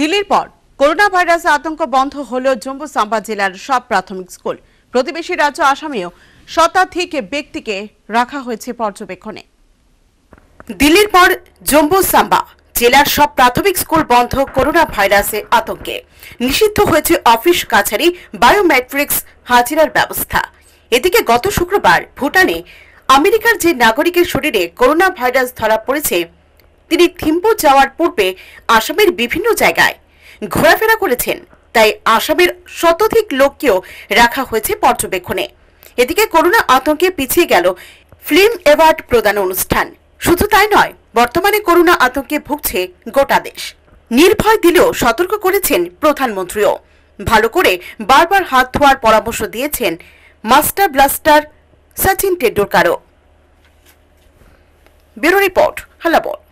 দিল্লির পর করোনা ভাইরাসে আতঙ্ক বন্ধ হলেও জম্মু সাম্বা জেলার সব প্রাথমিক স্কুল প্রতিবেশী রাজ্য আসামেও শতাধিক ব্যক্তিকে রাখা হয়েছে পর্যবেক্ষণে দিল্লির পর জম্মু সাম্বা জেলার সব প্রাথমিক স্কুল বন্ধ করোনা ভাইরাসে আতঙ্কে নিষিদ্ধ হয়েছে অফিস কাছারি বায়োমেট্রিক্স হাজিরার ব্যবস্থা এদিকে গত শুক্রবার ভুটানে আমেরিকার যে নাগরিকের শরীরে করোনা ভাইরাস ধরা পড়েছে তিনি থিম্পু যাওয়ার পূর্বে আসামের বিভিন্ন জায়গায় ঘোরাফেরা করেছেন তাই আসামের শতাধিক লোককেও রাখা হয়েছে পর্যবেক্ষণে এদিকে করোনা আতঙ্কে পিছিয়ে গেল ফিল্ম অ্যাওয়ার্ড প্রদান অনুষ্ঠান শুধু তাই নয় বর্তমানে করোনা আতঙ্কে ভুগছে গোটা দেশ নির্ভয় দিলেও সতর্ক করেছেন প্রধানমন্ত্রীও ভালো করে বারবার হাত ধোয়ার পরামর্শ দিয়েছেন মাস্টার ব্লাস্টার সচিন টেন্ডুলকারও ব্যুরো রিপোর্ট হালাবট